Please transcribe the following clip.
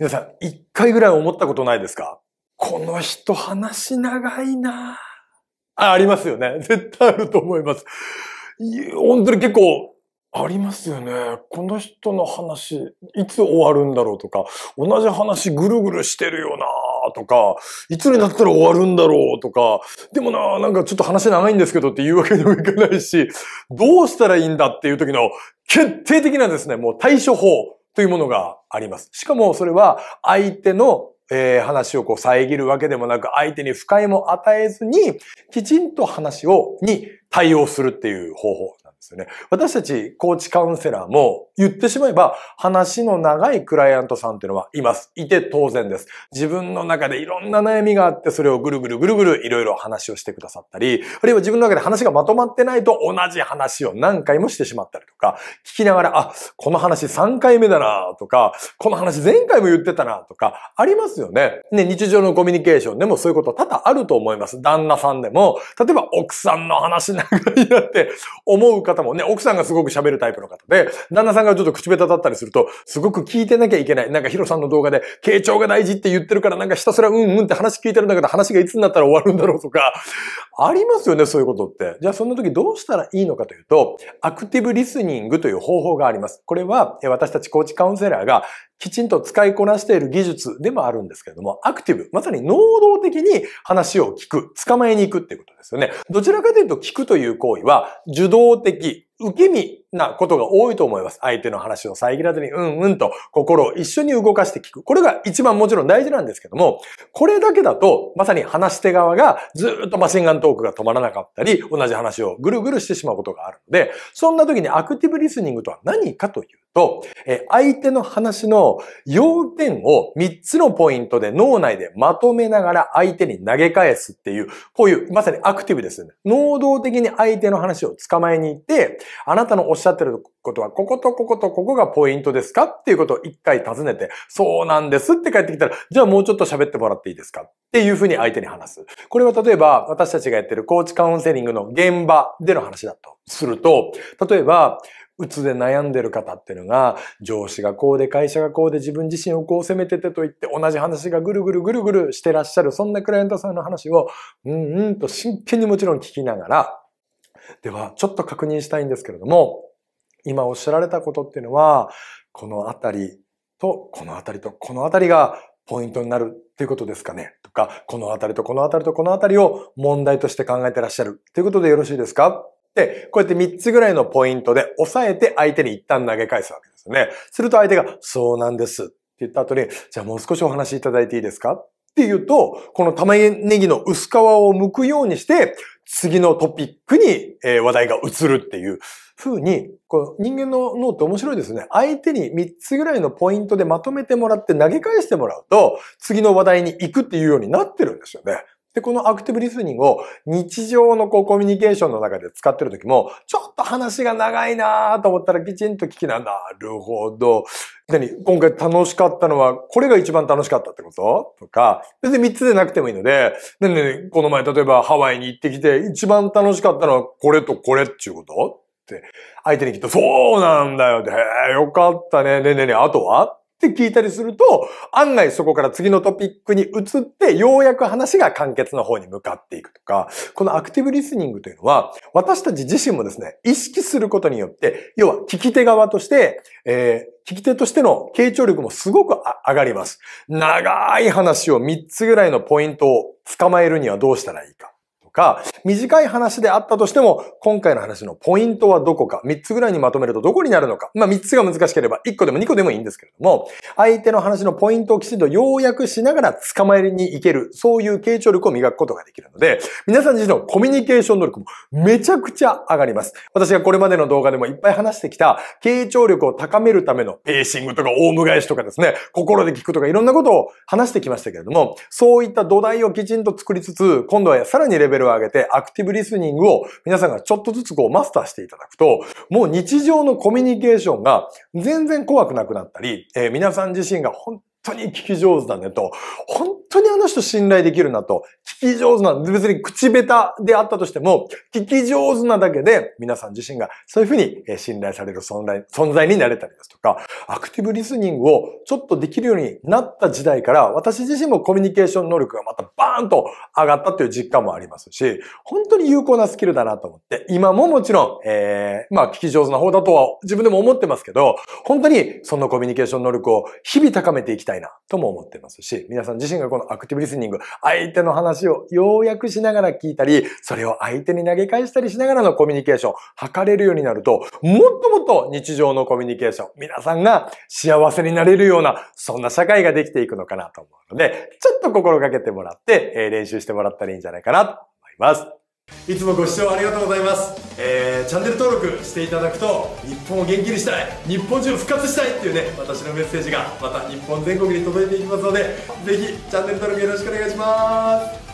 皆さん、一回ぐらい思ったことないですかこの人話長いなあ、ありますよね。絶対あると思います。本当に結構、ありますよね。この人の話、いつ終わるんだろうとか、同じ話ぐるぐるしてるよなとか、いつになったら終わるんだろうとか、でもな、なんかちょっと話長いんですけどって言うわけにもいかないし、どうしたらいいんだっていう時の決定的なですね、もう対処法。というものがあります。しかもそれは相手のえー、話をこう遮るわけでもなく、相手に不快も与えずに、きちんと話を、に対応するっていう方法。ですよね。私たちコーチカウンセラーも言ってしまえば話の長いクライアントさんっていうのはいます。いて当然です。自分の中でいろんな悩みがあってそれをぐるぐるぐるぐるいろいろ話をしてくださったり、あるいは自分の中で話がまとまってないと同じ話を何回もしてしまったりとか、聞きながら、あ、この話3回目だなとか、この話前回も言ってたなとか、ありますよね。ね、日常のコミュニケーションでもそういうこと多々あると思います。旦那さんでも、例えば奥さんの話長いなって思う方方もね、奥さんがすごく喋るタイプの方で、旦那さんがちょっと口下手だったりすると、すごく聞いてなきゃいけない。なんかヒロさんの動画で、傾聴が大事って言ってるから、なんかひたすらうんうんって話聞いてるんだけど、話がいつになったら終わるんだろうとか、ありますよね、そういうことって。じゃあそんな時どうしたらいいのかというと、アクティブリスニングという方法があります。これは私たちコーチカウンセラーがきちんと使いこなしている技術でもあるんですけれども、アクティブ、まさに能動的に話を聞く、捕まえに行くっていうことですよね。どちらかというと聞くという行為は受動的、受け身なことが多いと思います。相手の話を遮らずに、うんうんと心を一緒に動かして聞く。これが一番もちろん大事なんですけども、これだけだと、まさに話し手側がずっとマシンガントークが止まらなかったり、同じ話をぐるぐるしてしまうことがあるので、そんな時にアクティブリスニングとは何かというと、え相手の話の要点を3つのポイントで脳内でまとめながら相手に投げ返すっていう、こういうまさにアクティブですよね。能動的に相手の話を捕まえに行って、あなたのおっしゃってることは、こことこことここがポイントですかっていうことを一回尋ねて、そうなんですって帰ってきたら、じゃあもうちょっと喋ってもらっていいですかっていうふうに相手に話す。これは例えば、私たちがやってるコーチカウンセリングの現場での話だとすると、例えば、うつで悩んでる方っていうのが、上司がこうで会社がこうで自分自身をこう責めててと言って同じ話がぐるぐるぐるぐるしてらっしゃる、そんなクライアントさんの話を、うんうんと真剣にもちろん聞きながら、では、ちょっと確認したいんですけれども、今おっしゃられたことっていうのは、このあたりと、このあたりと、このあたりがポイントになるっていうことですかねとか、このあたりとこのあたりとこのあたりを問題として考えてらっしゃるということでよろしいですかで、こうやって3つぐらいのポイントで抑えて相手に一旦投げ返すわけですね。すると相手が、そうなんですって言った後に、じゃあもう少しお話しいただいていいですかっていうと、この玉ねぎの薄皮を剥くようにして、次のトピックに話題が移るっていう風に、この人間の脳って面白いですね。相手に3つぐらいのポイントでまとめてもらって投げ返してもらうと、次の話題に行くっていうようになってるんですよね。で、このアクティブリスニングを日常のこうコミュニケーションの中で使ってる時も、ちょっと話が長いなと思ったらきちんと聞きな、なるほど。何今回楽しかったのは、これが一番楽しかったってこととか、別に3つでなくてもいいので、ねねこの前例えばハワイに行ってきて、一番楽しかったのはこれとこれっていうことって、相手に聞くと、そうなんだよって、へよかったね。ねねね、あとはって聞いたりすると、案外そこから次のトピックに移って、ようやく話が完結の方に向かっていくとか、このアクティブリスニングというのは、私たち自身もですね、意識することによって、要は聞き手側として、えー聞き手としての傾聴力もすごく上がります。長い話を3つぐらいのポイントを捕まえるにはどうしたらいいか。か、短い話であったとしても、今回の話のポイントはどこか、3つぐらいにまとめるとどこになるのか。まあ3つが難しければ1個でも2個でもいいんですけれども、相手の話のポイントをきちんと要約しながら捕まえに行ける、そういう傾聴力を磨くことができるので、皆さん自身のコミュニケーション能力もめちゃくちゃ上がります。私がこれまでの動画でもいっぱい話してきた、傾聴力を高めるためのペーシングとかオウム返しとかですね、心で聞くとかいろんなことを話してきましたけれども、そういった土台をきちんと作りつつ、今度はさらにレベルルを上げて、アクティブリスニングを皆さんがちょっとずつこうマスターしていただくと、もう日常のコミュニケーションが全然怖くなくなったり、えー、皆さん自身が本当に聞き上手だねと、本当にあの人信頼できるなと、聞き上手な、別に口下手であったとしても、聞き上手なだけで皆さん自身がそういうふうに信頼される存在存在になれたりですとか、アクティブリスニングをちょっとできるようになった時代から、私自身もコミュニケーション能力がまたバーンと上がったという実感もありますし、本当に有効なスキルだなと思って、今ももちろん、えー、まあ聞き上手な方だとは自分でも思ってますけど、本当にそのコミュニケーション能力を日々高めていきたいたいなとも思ってますし、皆さん自身がこのアクティブリスニング、相手の話を要約しながら聞いたり、それを相手に投げ返したりしながらのコミュニケーション、図れるようになると、もっともっと日常のコミュニケーション、皆さんが幸せになれるような、そんな社会ができていくのかなと思うので、ちょっと心がけてもらって、え練習してもらったらいいんじゃないかなと思います。いつもご視聴ありがとうございます、えー、チャンネル登録していただくと日本を元気にしたい日本中復活したいっていうね私のメッセージがまた日本全国に届いていきますのでぜひチャンネル登録よろしくお願いします